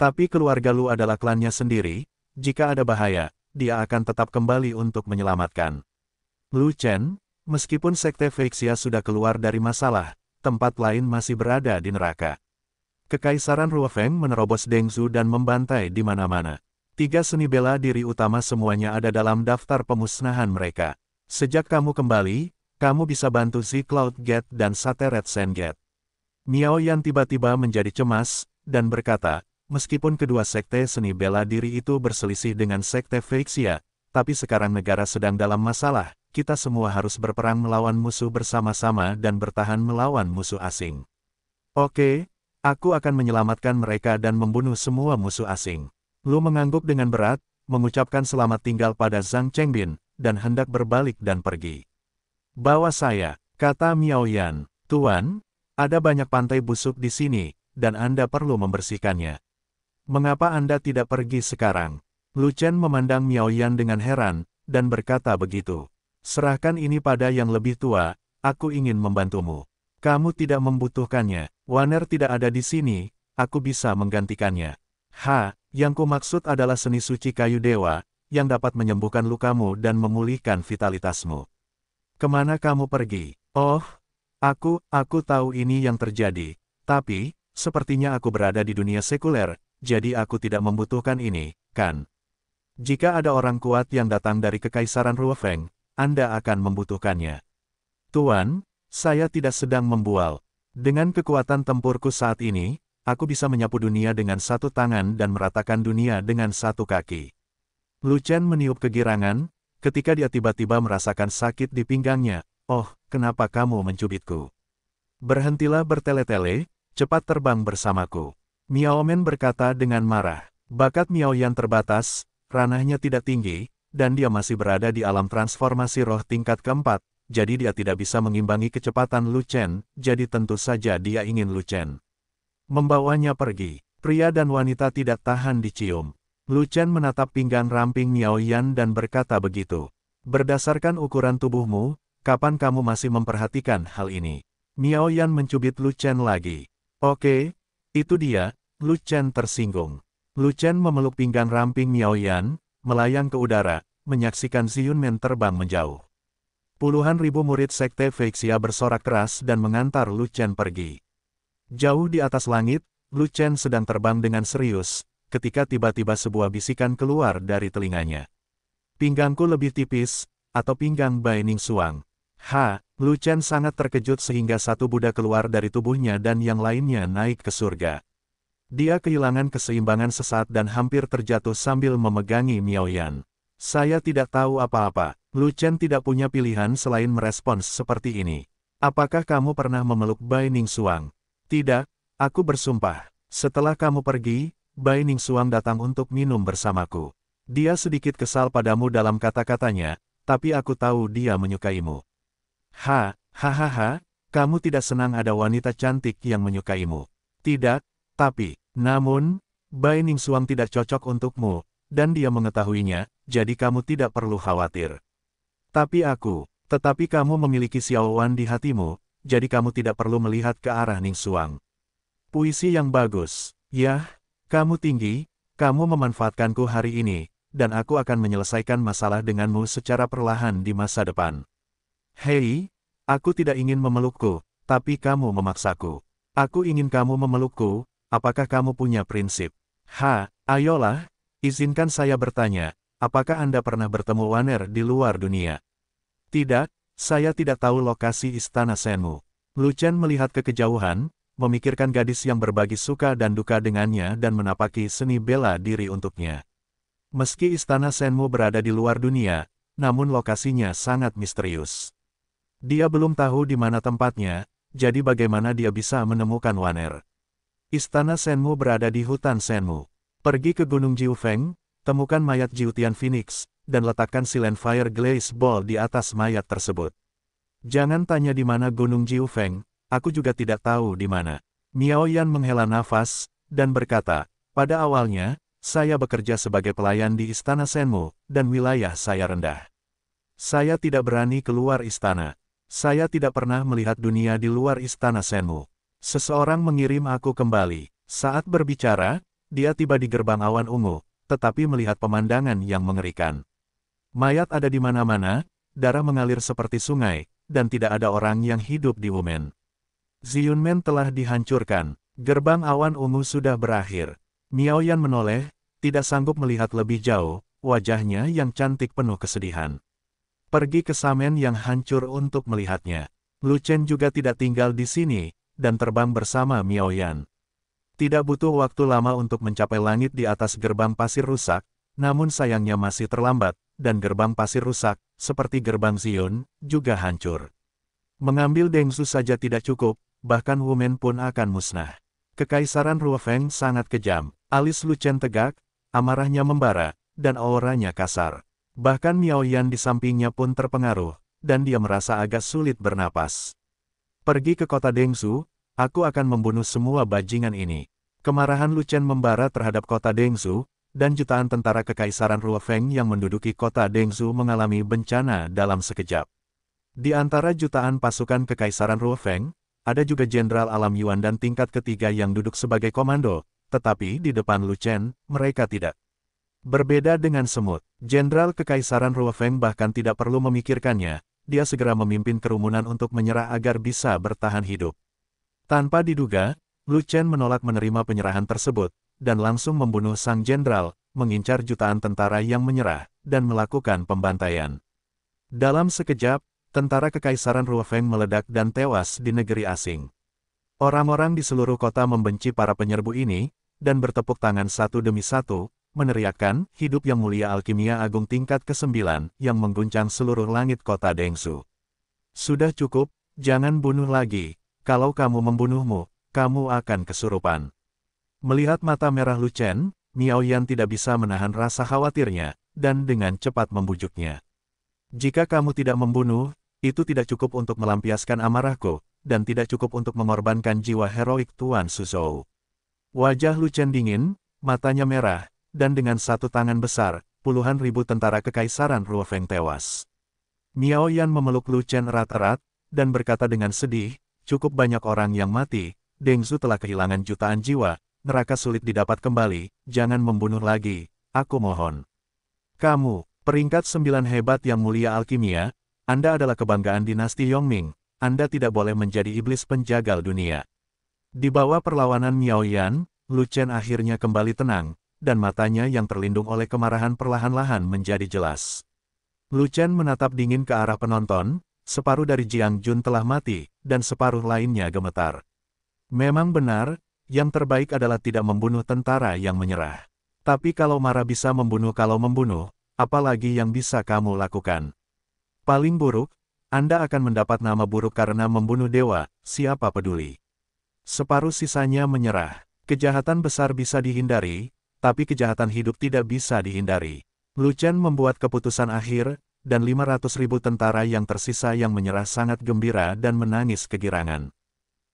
Tapi keluarga Lu adalah klannya sendiri, jika ada bahaya, dia akan tetap kembali untuk menyelamatkan. Lu Chen, Meskipun sekte Feixia sudah keluar dari masalah, tempat lain masih berada di neraka. Kekaisaran Ruofeng menerobos Dengzu dan membantai di mana-mana. Tiga seni bela diri utama semuanya ada dalam daftar pemusnahan mereka. Sejak kamu kembali, kamu bisa bantu Z Cloud Gate dan Sateret Gate. Miao Yan tiba-tiba menjadi cemas, dan berkata, meskipun kedua sekte seni bela diri itu berselisih dengan sekte Feixia, tapi sekarang negara sedang dalam masalah, kita semua harus berperang melawan musuh bersama-sama dan bertahan melawan musuh asing. Oke, aku akan menyelamatkan mereka dan membunuh semua musuh asing. Lu mengangguk dengan berat, mengucapkan selamat tinggal pada Zhang Chengbin, dan hendak berbalik dan pergi. Bawa saya, kata Miao Yan. Tuan, ada banyak pantai busuk di sini, dan Anda perlu membersihkannya. Mengapa Anda tidak pergi sekarang? Lu Chen memandang Miao Yan dengan heran, dan berkata begitu. Serahkan ini pada yang lebih tua, aku ingin membantumu. Kamu tidak membutuhkannya, Waner tidak ada di sini, aku bisa menggantikannya. Ha, yang ku maksud adalah seni suci kayu dewa, yang dapat menyembuhkan lukamu dan memulihkan vitalitasmu. Kemana kamu pergi? Oh, aku, aku tahu ini yang terjadi, tapi, sepertinya aku berada di dunia sekuler, jadi aku tidak membutuhkan ini, kan? Jika ada orang kuat yang datang dari Kekaisaran Ruofeng, anda akan membutuhkannya. Tuan, saya tidak sedang membual. Dengan kekuatan tempurku saat ini, aku bisa menyapu dunia dengan satu tangan dan meratakan dunia dengan satu kaki. Chen meniup kegirangan, ketika dia tiba-tiba merasakan sakit di pinggangnya. Oh, kenapa kamu mencubitku? Berhentilah bertele-tele, cepat terbang bersamaku. Miao Men berkata dengan marah. Bakat Miao yang terbatas, ranahnya tidak tinggi, dan dia masih berada di alam transformasi roh tingkat keempat, jadi dia tidak bisa mengimbangi kecepatan Lu Chen, jadi tentu saja dia ingin Lu Chen. Membawanya pergi, pria dan wanita tidak tahan dicium. Lu Chen menatap pinggang ramping Miao Yan dan berkata begitu. Berdasarkan ukuran tubuhmu, kapan kamu masih memperhatikan hal ini? Miao Yan mencubit Lu Chen lagi. Oke, itu dia, Lu Chen tersinggung. Lu Chen memeluk pinggang ramping Miao Yan, melayang ke udara, menyaksikan Yunmen terbang menjauh. Puluhan ribu murid sekte Feixia bersorak keras dan mengantar Lu Chen pergi. Jauh di atas langit, Lu Chen sedang terbang dengan serius, ketika tiba-tiba sebuah bisikan keluar dari telinganya. Pinggangku lebih tipis, atau pinggang Bai Ning Suang. Ha, Lu Chen sangat terkejut sehingga satu Buddha keluar dari tubuhnya dan yang lainnya naik ke surga. Dia kehilangan keseimbangan sesaat dan hampir terjatuh sambil memegangi Miao Yan. Saya tidak tahu apa-apa. Lu Chen tidak punya pilihan selain merespons seperti ini. Apakah kamu pernah memeluk Bai Ning Suang? Tidak, aku bersumpah. Setelah kamu pergi, Bai Ning Suang datang untuk minum bersamaku. Dia sedikit kesal padamu dalam kata-katanya, tapi aku tahu dia menyukaimu. Ha, ha ha kamu tidak senang ada wanita cantik yang menyukaimu. Tidak, tapi, namun, Bai Suang tidak cocok untukmu, dan dia mengetahuinya, jadi kamu tidak perlu khawatir. Tapi aku, tetapi kamu memiliki Xiao Wan di hatimu, jadi kamu tidak perlu melihat ke arah Ning Suang. Puisi yang bagus, yah, kamu tinggi, kamu memanfaatkanku hari ini, dan aku akan menyelesaikan masalah denganmu secara perlahan di masa depan. Hei, aku tidak ingin memelukku, tapi kamu memaksaku. Aku ingin kamu memelukku, apakah kamu punya prinsip? Ha, ayolah, izinkan saya bertanya, apakah Anda pernah bertemu Waner di luar dunia? Tidak, saya tidak tahu lokasi istana Senmu. Lucen melihat ke kejauhan, memikirkan gadis yang berbagi suka dan duka dengannya dan menapaki seni bela diri untuknya. Meski istana Senmu berada di luar dunia, namun lokasinya sangat misterius. Dia belum tahu di mana tempatnya, jadi bagaimana dia bisa menemukan Waner. Istana Senmu berada di hutan Senmu. Pergi ke Gunung Jiufeng, temukan mayat Jiutian Phoenix, dan letakkan Silent Fire Glaze Ball di atas mayat tersebut. Jangan tanya di mana Gunung Jiufeng, aku juga tidak tahu di mana. Miao Yan menghela nafas, dan berkata, pada awalnya, saya bekerja sebagai pelayan di Istana Senmu, dan wilayah saya rendah. Saya tidak berani keluar istana. Saya tidak pernah melihat dunia di luar Istana Senmu. Seseorang mengirim aku kembali. Saat berbicara, dia tiba di gerbang awan ungu, tetapi melihat pemandangan yang mengerikan. Mayat ada di mana-mana, darah mengalir seperti sungai, dan tidak ada orang yang hidup di Wumen. Ziyunmen telah dihancurkan. Gerbang awan ungu sudah berakhir. Miao Yan menoleh, tidak sanggup melihat lebih jauh, wajahnya yang cantik penuh kesedihan. Pergi ke Samen yang hancur untuk melihatnya. Lu Chen juga tidak tinggal di sini, dan terbang bersama Miao Yan. Tidak butuh waktu lama untuk mencapai langit di atas gerbang pasir rusak, namun sayangnya masih terlambat, dan gerbang pasir rusak, seperti gerbang Zion, juga hancur. Mengambil Dengsu saja tidak cukup, bahkan Wumen pun akan musnah. Kekaisaran Ruofeng sangat kejam, alis Lucen tegak, amarahnya membara, dan auranya kasar. Bahkan Miao Yan di sampingnya pun terpengaruh, dan dia merasa agak sulit bernapas. Pergi ke kota Dengsu, aku akan membunuh semua bajingan ini. Kemarahan Luchen membara terhadap kota Dengsu, dan jutaan tentara kekaisaran Ruofeng yang menduduki kota Dengsu mengalami bencana dalam sekejap. Di antara jutaan pasukan kekaisaran Ruofeng, ada juga Jenderal Alam Yuan dan tingkat ketiga yang duduk sebagai komando, tetapi di depan Luchen, mereka tidak. Berbeda dengan semut, Jenderal Kekaisaran Ruofeng bahkan tidak perlu memikirkannya, dia segera memimpin kerumunan untuk menyerah agar bisa bertahan hidup. Tanpa diduga, Lu Chen menolak menerima penyerahan tersebut, dan langsung membunuh sang jenderal, mengincar jutaan tentara yang menyerah, dan melakukan pembantaian. Dalam sekejap, tentara kekaisaran Ruofeng meledak dan tewas di negeri asing. Orang-orang di seluruh kota membenci para penyerbu ini, dan bertepuk tangan satu demi satu, meneriakkan, hidup yang mulia alkimia agung tingkat ke-9, yang mengguncang seluruh langit kota Dengsu. Sudah cukup, jangan bunuh lagi, kalau kamu membunuhmu, kamu akan kesurupan. Melihat mata merah Lucen, Miao Yan tidak bisa menahan rasa khawatirnya, dan dengan cepat membujuknya. Jika kamu tidak membunuh, itu tidak cukup untuk melampiaskan amarahku, dan tidak cukup untuk mengorbankan jiwa heroik Tuan Suzhou. Wajah Lucen dingin, matanya merah, dan dengan satu tangan besar, puluhan ribu tentara kekaisaran Ruofeng tewas. Miao Yan memeluk Lu Chen erat-erat, dan berkata dengan sedih, cukup banyak orang yang mati, Deng Zhu telah kehilangan jutaan jiwa, neraka sulit didapat kembali, jangan membunuh lagi, aku mohon. Kamu, peringkat sembilan hebat yang mulia alkimia, Anda adalah kebanggaan dinasti Yongming, Anda tidak boleh menjadi iblis penjagal dunia. Di bawah perlawanan Miao Yan, Lu Chen akhirnya kembali tenang, dan matanya yang terlindung oleh kemarahan perlahan-lahan menjadi jelas. Lu Chen menatap dingin ke arah penonton, separuh dari Jiang Jun telah mati, dan separuh lainnya gemetar. Memang benar, yang terbaik adalah tidak membunuh tentara yang menyerah. Tapi kalau marah bisa membunuh kalau membunuh, apalagi yang bisa kamu lakukan? Paling buruk, Anda akan mendapat nama buruk karena membunuh dewa, siapa peduli. Separuh sisanya menyerah. Kejahatan besar bisa dihindari, tapi kejahatan hidup tidak bisa dihindari. Lu Chen membuat keputusan akhir, dan 500 ribu tentara yang tersisa yang menyerah sangat gembira dan menangis kegirangan.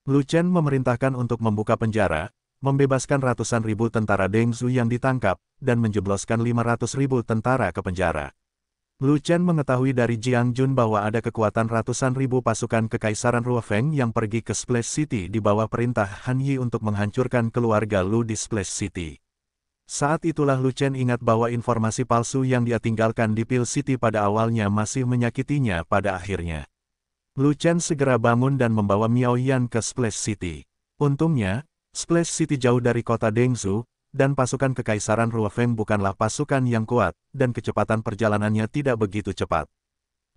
Lu Chen memerintahkan untuk membuka penjara, membebaskan ratusan ribu tentara Zhu yang ditangkap, dan menjebloskan 500 ribu tentara ke penjara. Lu Chen mengetahui dari Jiang Jun bahwa ada kekuatan ratusan ribu pasukan Kekaisaran Ruofeng yang pergi ke Splash City di bawah perintah Han Yi untuk menghancurkan keluarga Lu di Splash City. Saat itulah Lucen ingat bahwa informasi palsu yang dia tinggalkan di Pil City pada awalnya masih menyakitinya pada akhirnya. Lucen segera bangun dan membawa Miao Yan ke Splash City. Untungnya, Splash City jauh dari kota Dengzu, dan pasukan kekaisaran Ruofeng bukanlah pasukan yang kuat, dan kecepatan perjalanannya tidak begitu cepat.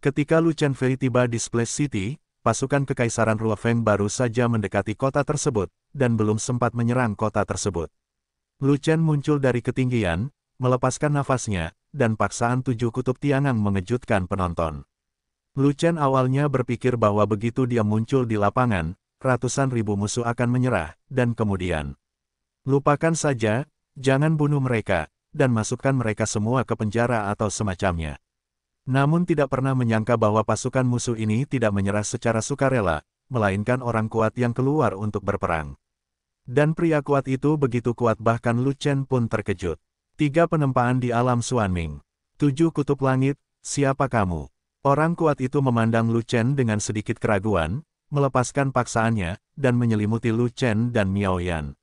Ketika Lu Chen Fei tiba di Splash City, pasukan kekaisaran Ruofeng baru saja mendekati kota tersebut, dan belum sempat menyerang kota tersebut. Lu Chen muncul dari ketinggian, melepaskan nafasnya, dan paksaan tujuh kutub tiangang mengejutkan penonton. Lu Chen awalnya berpikir bahwa begitu dia muncul di lapangan, ratusan ribu musuh akan menyerah, dan kemudian. Lupakan saja, jangan bunuh mereka, dan masukkan mereka semua ke penjara atau semacamnya. Namun tidak pernah menyangka bahwa pasukan musuh ini tidak menyerah secara sukarela, melainkan orang kuat yang keluar untuk berperang. Dan pria kuat itu begitu kuat bahkan Lu Chen pun terkejut. Tiga penempaan di alam Ming. Tujuh kutub langit, siapa kamu? Orang kuat itu memandang Lu Chen dengan sedikit keraguan, melepaskan paksaannya, dan menyelimuti Lu Chen dan Miao Yan.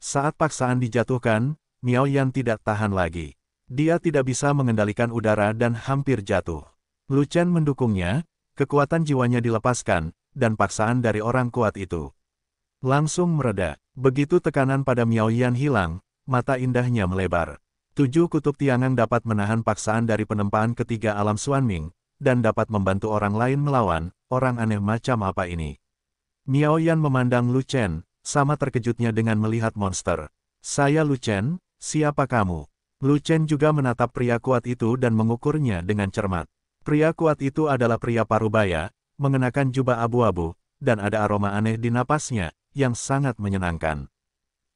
Saat paksaan dijatuhkan, Miao Yan tidak tahan lagi. Dia tidak bisa mengendalikan udara dan hampir jatuh. Lu Chen mendukungnya, kekuatan jiwanya dilepaskan, dan paksaan dari orang kuat itu. Langsung mereda, begitu tekanan pada Miao Yan hilang, mata indahnya melebar. Tujuh kutub tiangan dapat menahan paksaan dari penempaan ketiga alam Suanming, dan dapat membantu orang lain melawan, orang aneh macam apa ini. Miao Yan memandang Lu Chen, sama terkejutnya dengan melihat monster. Saya Lu Chen, siapa kamu? Lu Chen juga menatap pria kuat itu dan mengukurnya dengan cermat. Pria kuat itu adalah pria parubaya, mengenakan jubah abu-abu, dan ada aroma aneh di napasnya, yang sangat menyenangkan.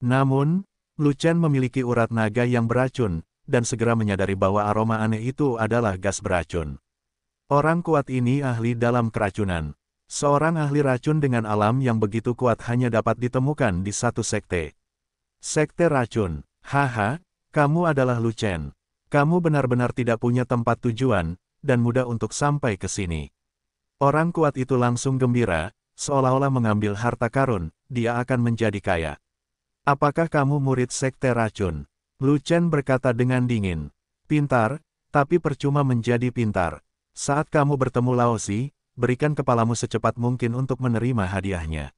Namun, Lucian memiliki urat naga yang beracun, dan segera menyadari bahwa aroma aneh itu adalah gas beracun. Orang kuat ini ahli dalam keracunan. Seorang ahli racun dengan alam yang begitu kuat hanya dapat ditemukan di satu sekte. Sekte racun. Haha, kamu adalah Lucian. Kamu benar-benar tidak punya tempat tujuan, dan mudah untuk sampai ke sini. Orang kuat itu langsung gembira, seolah-olah mengambil harta karun, dia akan menjadi kaya. Apakah kamu murid sekte racun? Lu Chen berkata dengan dingin. Pintar, tapi percuma menjadi pintar. Saat kamu bertemu Laosi, berikan kepalamu secepat mungkin untuk menerima hadiahnya.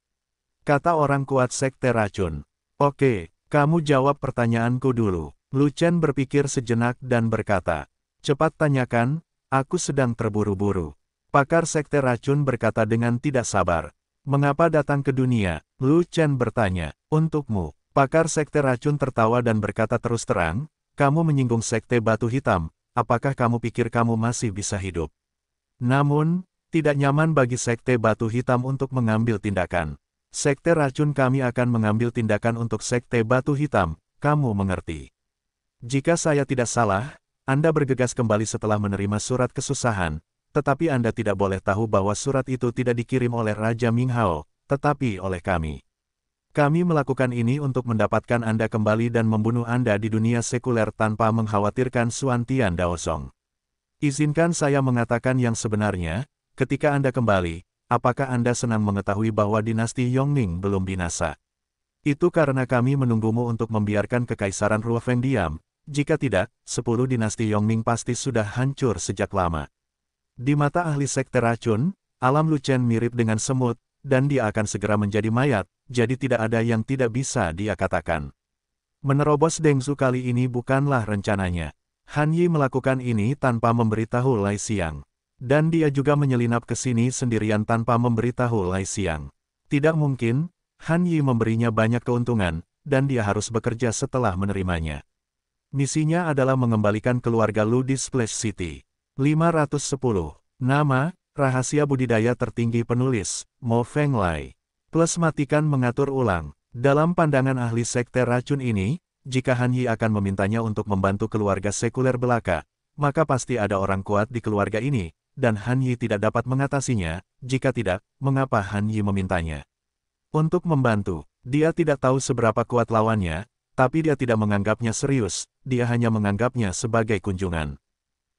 Kata orang kuat sekte racun. Oke, kamu jawab pertanyaanku dulu. Lu Chen berpikir sejenak dan berkata, Cepat tanyakan, aku sedang terburu-buru. Pakar sekte racun berkata dengan tidak sabar. Mengapa datang ke dunia? Lu Chen bertanya. Untukmu. Pakar sekte racun tertawa dan berkata terus terang, kamu menyinggung sekte batu hitam, apakah kamu pikir kamu masih bisa hidup? Namun, tidak nyaman bagi sekte batu hitam untuk mengambil tindakan. Sekte racun kami akan mengambil tindakan untuk sekte batu hitam, kamu mengerti. Jika saya tidak salah, Anda bergegas kembali setelah menerima surat kesusahan, tetapi Anda tidak boleh tahu bahwa surat itu tidak dikirim oleh Raja Minghao, tetapi oleh kami. Kami melakukan ini untuk mendapatkan Anda kembali dan membunuh Anda di dunia sekuler tanpa mengkhawatirkan Suan Tian Song. Izinkan saya mengatakan yang sebenarnya, ketika Anda kembali, apakah Anda senang mengetahui bahwa dinasti Yongning belum binasa? Itu karena kami menunggumu untuk membiarkan kekaisaran Ruofeng diam, jika tidak, sepuluh dinasti Yongming pasti sudah hancur sejak lama. Di mata ahli sekte racun, alam Lucen mirip dengan semut, dan dia akan segera menjadi mayat, jadi tidak ada yang tidak bisa dia katakan. Menerobos Dengzu kali ini bukanlah rencananya. Han Yi melakukan ini tanpa memberitahu Lai Siang, Dan dia juga menyelinap ke sini sendirian tanpa memberitahu Lai Siang. Tidak mungkin, Han Yi memberinya banyak keuntungan, dan dia harus bekerja setelah menerimanya. Misinya adalah mengembalikan keluarga Lu di Splash City. 510. Nama, rahasia budidaya tertinggi penulis, Mo Feng Lai. matikan mengatur ulang. Dalam pandangan ahli sekte racun ini, jika Han Yi akan memintanya untuk membantu keluarga sekuler belaka, maka pasti ada orang kuat di keluarga ini, dan Han Yi tidak dapat mengatasinya, jika tidak, mengapa Han Yi memintanya? Untuk membantu, dia tidak tahu seberapa kuat lawannya, tapi dia tidak menganggapnya serius, dia hanya menganggapnya sebagai kunjungan.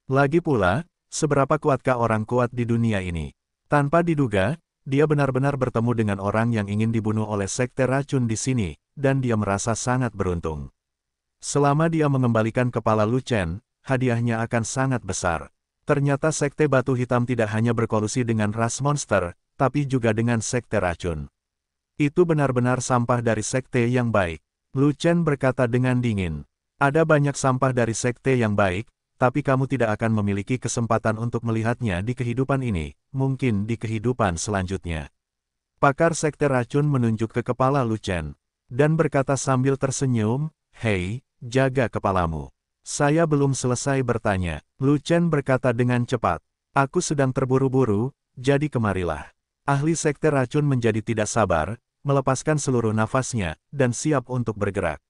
Lagi pula, seberapa kuatkah orang kuat di dunia ini? Tanpa diduga, dia benar-benar bertemu dengan orang yang ingin dibunuh oleh sekte racun di sini, dan dia merasa sangat beruntung. Selama dia mengembalikan kepala Lucen, hadiahnya akan sangat besar. Ternyata sekte batu hitam tidak hanya berkolusi dengan ras monster, tapi juga dengan sekte racun. Itu benar-benar sampah dari sekte yang baik. Lucen berkata dengan dingin. Ada banyak sampah dari sekte yang baik, tapi kamu tidak akan memiliki kesempatan untuk melihatnya di kehidupan ini, mungkin di kehidupan selanjutnya. Pakar sekte racun menunjuk ke kepala Lucen, dan berkata sambil tersenyum, Hei, jaga kepalamu. Saya belum selesai bertanya. Lucen berkata dengan cepat, Aku sedang terburu-buru, jadi kemarilah. Ahli sekte racun menjadi tidak sabar, melepaskan seluruh nafasnya, dan siap untuk bergerak.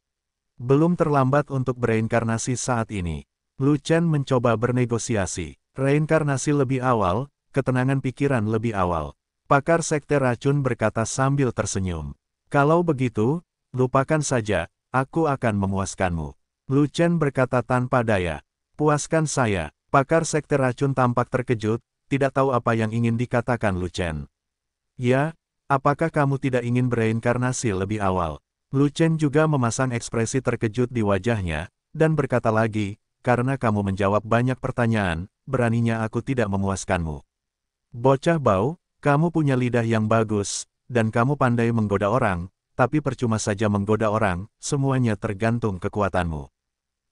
Belum terlambat untuk bereinkarnasi saat ini. Lu Chen mencoba bernegosiasi. Reinkarnasi lebih awal, ketenangan pikiran lebih awal. Pakar Sekte Racun berkata sambil tersenyum. Kalau begitu, lupakan saja, aku akan memuaskanmu. Lu Chen berkata tanpa daya. Puaskan saya, pakar Sekte Racun tampak terkejut, tidak tahu apa yang ingin dikatakan Lu Chen. Ya, apakah kamu tidak ingin bereinkarnasi lebih awal? Lu Chen juga memasang ekspresi terkejut di wajahnya, dan berkata lagi, karena kamu menjawab banyak pertanyaan, beraninya aku tidak memuaskanmu. Bocah bau, kamu punya lidah yang bagus, dan kamu pandai menggoda orang, tapi percuma saja menggoda orang, semuanya tergantung kekuatanmu.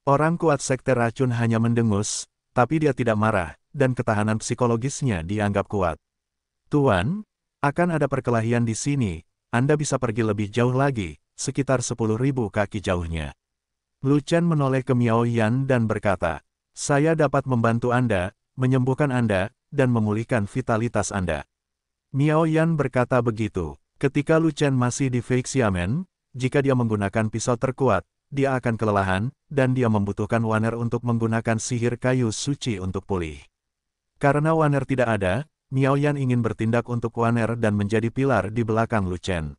Orang kuat sekte racun hanya mendengus, tapi dia tidak marah, dan ketahanan psikologisnya dianggap kuat. Tuan, akan ada perkelahian di sini, Anda bisa pergi lebih jauh lagi, sekitar 10.000 kaki jauhnya. Lu Chen menoleh ke Miao Yan dan berkata, saya dapat membantu Anda, menyembuhkan Anda, dan memulihkan vitalitas Anda. Miao Yan berkata begitu. Ketika Lu Chen masih di Fake jika dia menggunakan pisau terkuat, dia akan kelelahan, dan dia membutuhkan Waner untuk menggunakan sihir kayu suci untuk pulih. Karena Waner tidak ada, Miao Yan ingin bertindak untuk Waner dan menjadi pilar di belakang Lu Chen.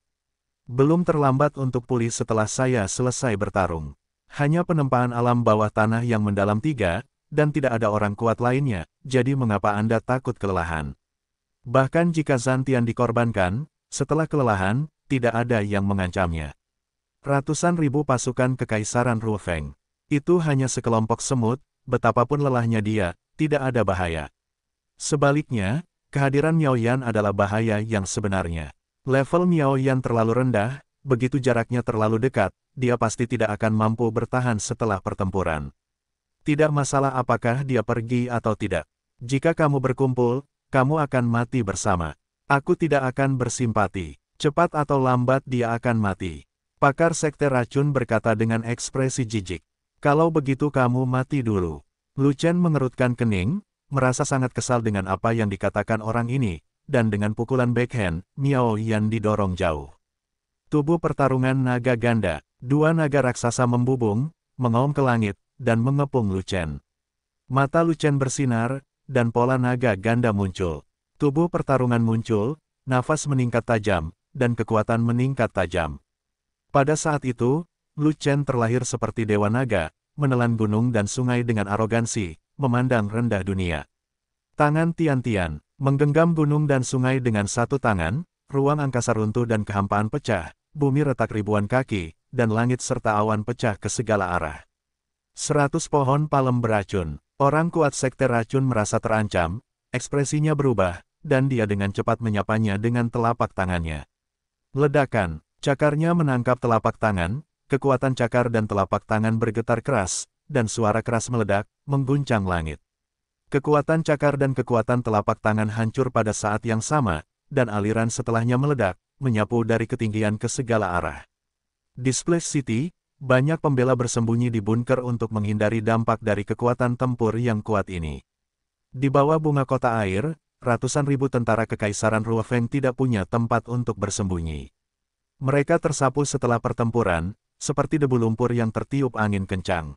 Belum terlambat untuk pulih setelah saya selesai bertarung. Hanya penempaan alam bawah tanah yang mendalam tiga, dan tidak ada orang kuat lainnya, jadi mengapa Anda takut kelelahan? Bahkan jika Zantian dikorbankan, setelah kelelahan, tidak ada yang mengancamnya. Ratusan ribu pasukan kekaisaran Ruofeng, Itu hanya sekelompok semut, betapapun lelahnya dia, tidak ada bahaya. Sebaliknya, kehadiran Miao Yan adalah bahaya yang sebenarnya. Level Miao Yan terlalu rendah, begitu jaraknya terlalu dekat, dia pasti tidak akan mampu bertahan setelah pertempuran. Tidak masalah apakah dia pergi atau tidak. Jika kamu berkumpul, kamu akan mati bersama. Aku tidak akan bersimpati. Cepat atau lambat dia akan mati. Pakar Sekte Racun berkata dengan ekspresi jijik. Kalau begitu kamu mati dulu. Lu Chen mengerutkan kening, merasa sangat kesal dengan apa yang dikatakan orang ini, dan dengan pukulan backhand, Miao Yan didorong jauh. Tubuh pertarungan naga ganda, dua naga raksasa membubung, mengaum ke langit, dan mengepung Lucen. Mata Lucen bersinar, dan pola naga ganda muncul. Tubuh pertarungan muncul, nafas meningkat tajam, dan kekuatan meningkat tajam. Pada saat itu, Lucen terlahir seperti dewa naga, menelan gunung dan sungai dengan arogansi, memandang rendah dunia. Tangan Tian-Tian, menggenggam gunung dan sungai dengan satu tangan, Ruang angkasa runtuh dan kehampaan pecah, bumi retak ribuan kaki, dan langit serta awan pecah ke segala arah. Seratus pohon palem beracun, orang kuat sekte racun merasa terancam, ekspresinya berubah, dan dia dengan cepat menyapanya dengan telapak tangannya. Ledakan, cakarnya menangkap telapak tangan, kekuatan cakar dan telapak tangan bergetar keras, dan suara keras meledak, mengguncang langit. Kekuatan cakar dan kekuatan telapak tangan hancur pada saat yang sama, dan aliran setelahnya meledak, menyapu dari ketinggian ke segala arah. Display City, banyak pembela bersembunyi di bunker untuk menghindari dampak dari kekuatan tempur yang kuat ini. Di bawah bunga kota air, ratusan ribu tentara Kekaisaran Ruofeng tidak punya tempat untuk bersembunyi. Mereka tersapu setelah pertempuran, seperti debu lumpur yang tertiup angin kencang.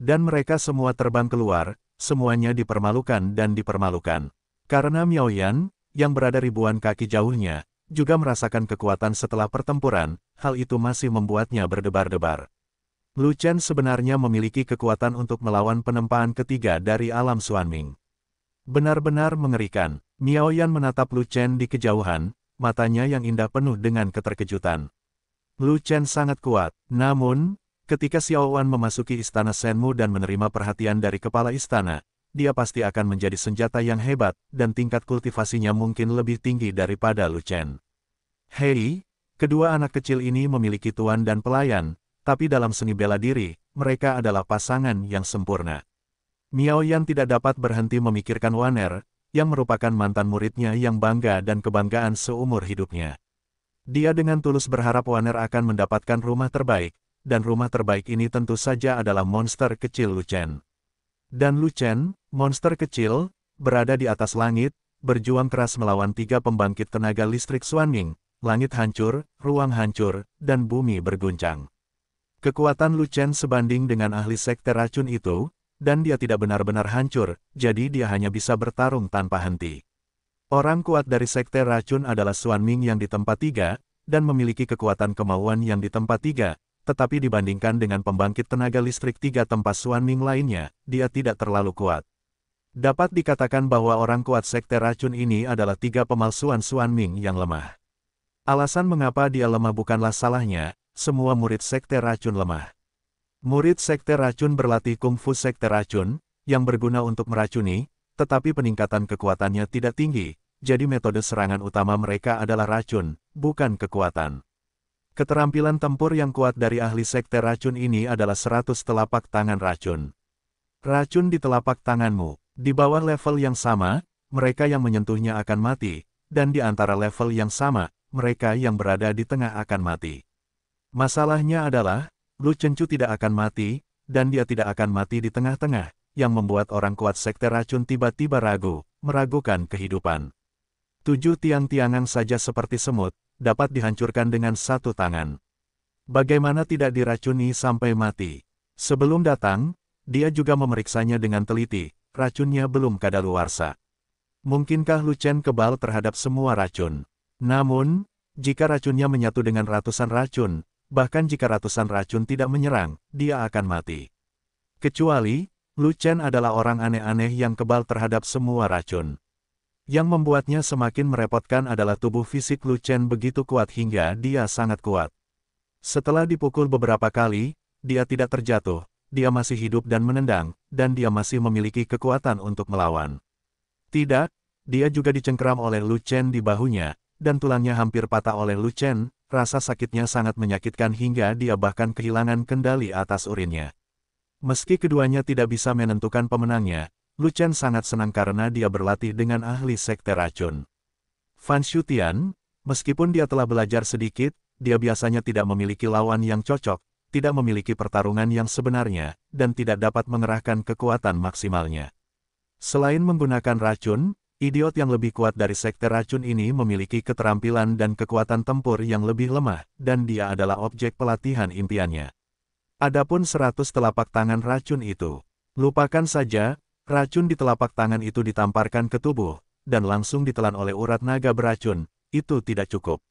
Dan mereka semua terbang keluar, semuanya dipermalukan dan dipermalukan. Karena Miao Yan, yang berada ribuan kaki jauhnya, juga merasakan kekuatan setelah pertempuran, hal itu masih membuatnya berdebar-debar. Lu Chen sebenarnya memiliki kekuatan untuk melawan penempaan ketiga dari alam Suanming. Benar-benar mengerikan, Miao Yan menatap Lu Chen di kejauhan, matanya yang indah penuh dengan keterkejutan. Lu Chen sangat kuat, namun, ketika Xiao Wan memasuki istana Senmu dan menerima perhatian dari kepala istana, dia pasti akan menjadi senjata yang hebat, dan tingkat kultivasinya mungkin lebih tinggi daripada Lu Chen. Hei, kedua anak kecil ini memiliki tuan dan pelayan, tapi dalam seni bela diri, mereka adalah pasangan yang sempurna. Miao Yan tidak dapat berhenti memikirkan Waner, yang merupakan mantan muridnya yang bangga dan kebanggaan seumur hidupnya. Dia dengan tulus berharap Waner akan mendapatkan rumah terbaik, dan rumah terbaik ini tentu saja adalah monster kecil Lu Chen. Dan Lucen, monster kecil, berada di atas langit, berjuang keras melawan tiga pembangkit tenaga listrik Suanming, langit hancur, ruang hancur, dan bumi berguncang. Kekuatan Lucen sebanding dengan ahli sekte racun itu, dan dia tidak benar-benar hancur, jadi dia hanya bisa bertarung tanpa henti. Orang kuat dari sekte racun adalah Xuanming yang di tempat tiga, dan memiliki kekuatan kemauan yang di tempat tiga, tetapi dibandingkan dengan pembangkit tenaga listrik tiga tempat Suan Ming lainnya, dia tidak terlalu kuat. Dapat dikatakan bahwa orang kuat sekte racun ini adalah tiga pemalsuan Suan Ming yang lemah. Alasan mengapa dia lemah bukanlah salahnya, semua murid sekte racun lemah. Murid sekte racun berlatih kungfu sekte racun, yang berguna untuk meracuni, tetapi peningkatan kekuatannya tidak tinggi, jadi metode serangan utama mereka adalah racun, bukan kekuatan. Keterampilan tempur yang kuat dari ahli sekte racun ini adalah 100 telapak tangan racun. Racun di telapak tanganmu, di bawah level yang sama, mereka yang menyentuhnya akan mati, dan di antara level yang sama, mereka yang berada di tengah akan mati. Masalahnya adalah, Lu Cencu tidak akan mati, dan dia tidak akan mati di tengah-tengah, yang membuat orang kuat sekte racun tiba-tiba ragu, meragukan kehidupan. Tujuh tiang-tiangan saja seperti semut, dapat dihancurkan dengan satu tangan. Bagaimana tidak diracuni sampai mati? Sebelum datang, dia juga memeriksanya dengan teliti, racunnya belum kadaluarsa. Mungkinkah Lucen kebal terhadap semua racun? Namun, jika racunnya menyatu dengan ratusan racun, bahkan jika ratusan racun tidak menyerang, dia akan mati. Kecuali, Lucen adalah orang aneh-aneh yang kebal terhadap semua racun. Yang membuatnya semakin merepotkan adalah tubuh fisik Lu Chen begitu kuat hingga dia sangat kuat. Setelah dipukul beberapa kali, dia tidak terjatuh, dia masih hidup dan menendang, dan dia masih memiliki kekuatan untuk melawan. Tidak, dia juga dicengkeram oleh Lu Chen di bahunya, dan tulangnya hampir patah oleh Lu Chen, rasa sakitnya sangat menyakitkan hingga dia bahkan kehilangan kendali atas urinnya. Meski keduanya tidak bisa menentukan pemenangnya, Chen sangat senang karena dia berlatih dengan ahli sekte racun. Fan Shutian, meskipun dia telah belajar sedikit, dia biasanya tidak memiliki lawan yang cocok, tidak memiliki pertarungan yang sebenarnya, dan tidak dapat mengerahkan kekuatan maksimalnya. Selain menggunakan racun, idiot yang lebih kuat dari sekte racun ini memiliki keterampilan dan kekuatan tempur yang lebih lemah, dan dia adalah objek pelatihan impiannya. Adapun seratus telapak tangan racun itu, lupakan saja, Racun di telapak tangan itu ditamparkan ke tubuh, dan langsung ditelan oleh urat naga beracun, itu tidak cukup.